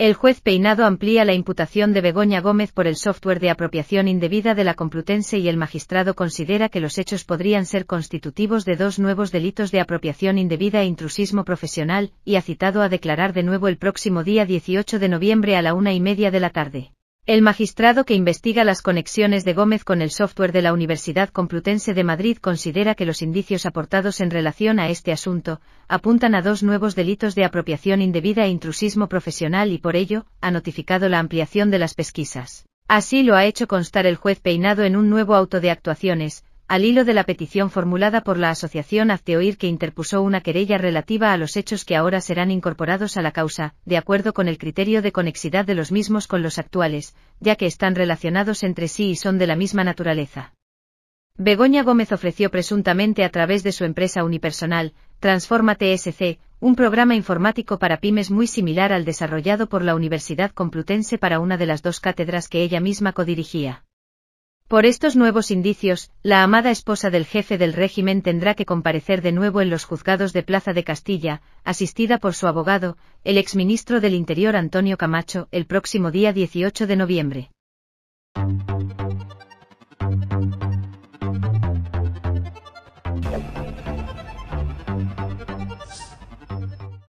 El juez Peinado amplía la imputación de Begoña Gómez por el software de apropiación indebida de la Complutense y el magistrado considera que los hechos podrían ser constitutivos de dos nuevos delitos de apropiación indebida e intrusismo profesional, y ha citado a declarar de nuevo el próximo día 18 de noviembre a la una y media de la tarde. El magistrado que investiga las conexiones de Gómez con el software de la Universidad Complutense de Madrid considera que los indicios aportados en relación a este asunto apuntan a dos nuevos delitos de apropiación indebida e intrusismo profesional y por ello ha notificado la ampliación de las pesquisas. Así lo ha hecho constar el juez Peinado en un nuevo auto de actuaciones, al hilo de la petición formulada por la Asociación Azteoir que interpuso una querella relativa a los hechos que ahora serán incorporados a la causa, de acuerdo con el criterio de conexidad de los mismos con los actuales, ya que están relacionados entre sí y son de la misma naturaleza. Begoña Gómez ofreció presuntamente a través de su empresa unipersonal, Transforma TSC, un programa informático para pymes muy similar al desarrollado por la Universidad Complutense para una de las dos cátedras que ella misma codirigía. Por estos nuevos indicios, la amada esposa del jefe del régimen tendrá que comparecer de nuevo en los juzgados de Plaza de Castilla, asistida por su abogado, el exministro del Interior Antonio Camacho, el próximo día 18 de noviembre.